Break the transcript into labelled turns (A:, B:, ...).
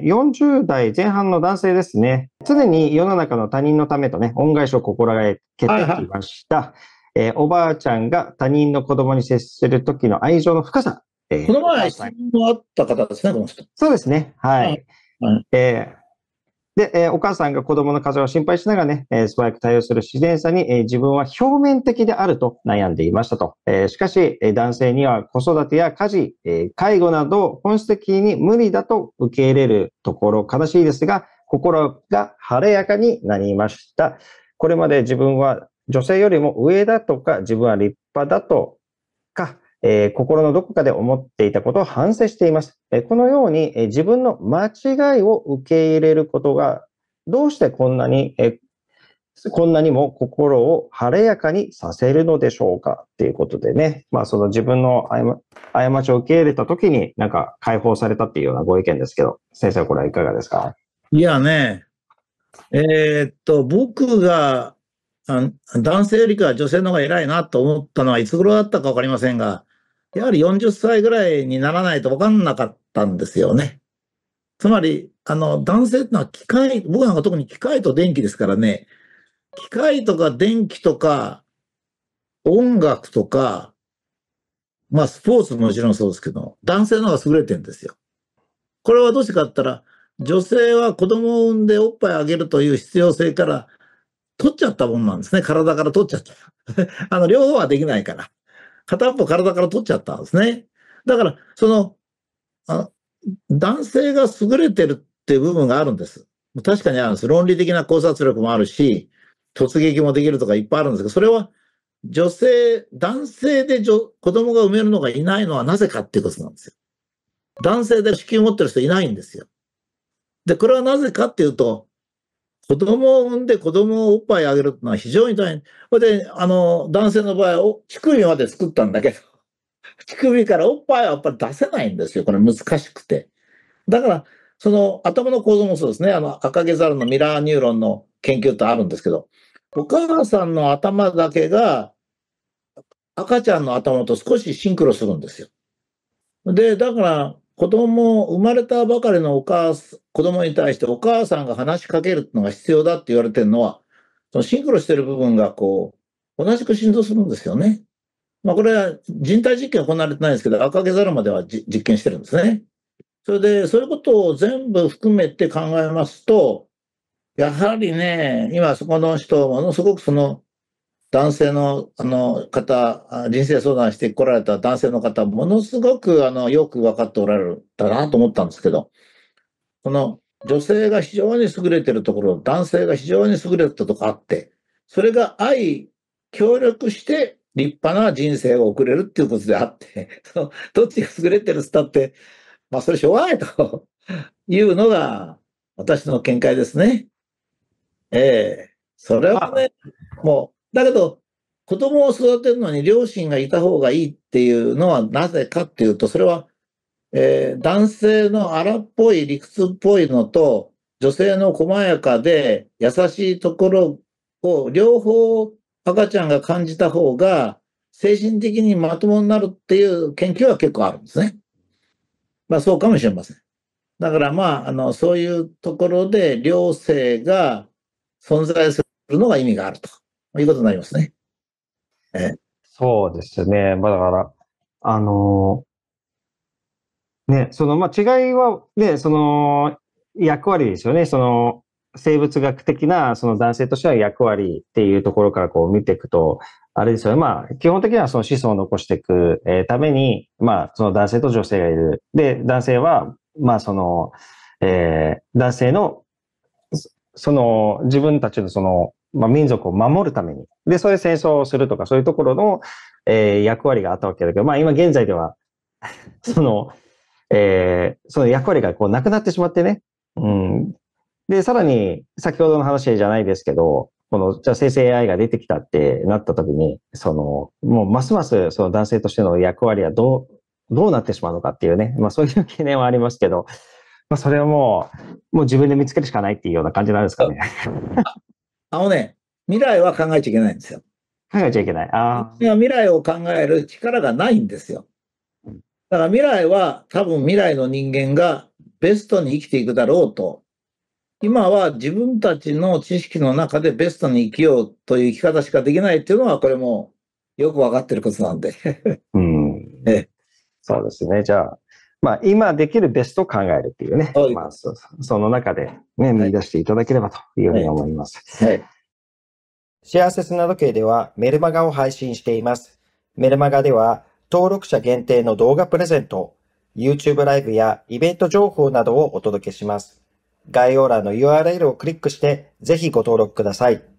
A: 40代前半の男性ですね。常に世の中の他人のためとね、恩返しを心がけてきました。えー、おばあちゃんが他人の子供に接する時の愛情の深さ。えー、この前、質問もあった方ですね、この人。そうですね。はい。はい、はい、えーで、えー、お母さんが子供の風邪を心配しながらね、えー、素早く対応する自然さに、えー、自分は表面的であると悩んでいましたと。えしかし、え男性には子育てや家事、え介護など本質的に無理だと受け入れるところ悲しいですが、心が晴れやかになりました。これまで自分は女性よりも上だとか、自分は立派だとえー、心のどこかで思っていたことを反省しています。えー、このように、えー、自分の間違いを受け入れることが、どうしてこんなに、えこんなにも心を晴れやかにさせるのでしょうかっていうことでね。まあその自分の過ちを受け入れた時になんか解放されたっていうようなご意見ですけど、先生これはいかがですか
B: いやね、えー、っと、僕が、男性よりか女性の方が偉いなと思ったのは、いつ頃だったか分かりませんが、やはり40歳ぐらいにならないと分かんなかったんですよね。つまり、あの、男性ってのは機械、僕なんか特に機械と電気ですからね、機械とか電気とか、音楽とか、まあスポーツももちろんそうですけど、男性の方が優れてるんですよ。これはどうしてかって言ったら、女性は子供を産んでおっぱいあげるという必要性から取っちゃったもんなんですね。体から取っちゃった。あの、両方はできないから。片っぽ体から取っちゃったんですね。だから、その、あ男性が優れてるっていう部分があるんです。確かにあるんです。論理的な考察力もあるし、突撃もできるとかいっぱいあるんですけど、それは女性、男性で女子供が産めるのがいないのはなぜかっていうことなんですよ。男性で子宮持ってる人いないんですよ。で、これはなぜかっていうと、子供を産んで子供をおっぱいあげるのは非常に大変。それで、あの、男性の場合を乳首まで作ったんだけど、乳首からおっぱいはやっぱり出せないんですよ。これ難しくて。だから、その頭の構造もそうですね。あの、赤毛猿のミラーニューロンの研究ってあるんですけど、お母さんの頭だけが赤ちゃんの頭と少しシンクロするんですよ。で、だから、子供、生まれたばかりのお母さん、子供に対してお母さんが話しかけるのが必要だって言われてるのは、そのシンクロしてる部分がこう、同じく振動するんですよね。まあこれは人体実験行われてないんですけど、赤毛猿までは実験してるんですね。それで、そういうことを全部含めて考えますと、やはりね、今そこの人、ものすごくその男性のあの方、人生相談してこられた男性の方、ものすごくあのよく分かっておられるだなと思ったんですけど、この女性が非常に優れてるところ、男性が非常に優れたとこあって、それが愛、協力して立派な人生を送れるっていうことであって、そ のどっちが優れてるっつったって、まあそれしょうがないと いうのが私の見解ですね。ええそれはね、もうだけど、子供を育てるのに両親がいた方がいいっていうのはなぜかっていうと、それは、えー、男性の荒っぽい理屈っぽいのと、女性の細やかで優しいところを両方赤ちゃんが感じた方が精神的にまともになるっていう研究は結構あるんですね。まあそうかもしれません。だからまあ、あの、そういうところで両性が存在するのが意味があると。いうことになりますね。
A: ええ、そうですね。まあ、だから、あのー、ね、その、まあ、違いは、ね、その、役割ですよね。その、生物学的な、その男性としては役割っていうところからこう見ていくと、あれですよね。まあ、基本的にはその子孫を残していく、えために、まあ、その男性と女性がいる。で、男性は、まあ、その、えー、男性の、その、自分たちのその、まあ、民族を守るために。で、そういう戦争をするとか、そういうところの、えー、役割があったわけだけど、まあ今現在では その、えー、その役割がこうなくなってしまってね。うん。で、さらに、先ほどの話じゃないですけど、この、じゃあ生成 AI が出てきたってなった時に、その、もうますます、その男性としての役割はどう、どうなってしまうのかっていうね、まあそういう懸念はありますけど、まあそれはもう、もう自分で見つけるしかないっていうような感じなんですかね。
B: あのね、未来は考えちゃいけないんですよ。考えちゃいけない。ああ。未来を考える力がないんですよ。だから未来は多分未来の人間がベストに生きていくだろうと。今は自分たちの知識の中でベストに生きようという生き方しかできないっていうのは、これもよくわかってることなんで。うん。
A: ええ。そうですね。じゃあ、まあ、今できるベストを考えるっていうね、うまあ、その中で、ね、見出していただければというふうに思います。はい、はいはい幸せ砂時計ではメルマガを配信しています。メルマガでは登録者限定の動画プレゼント、YouTube ライブやイベント情報などをお届けします。概要欄の URL をクリックしてぜひご登録ください。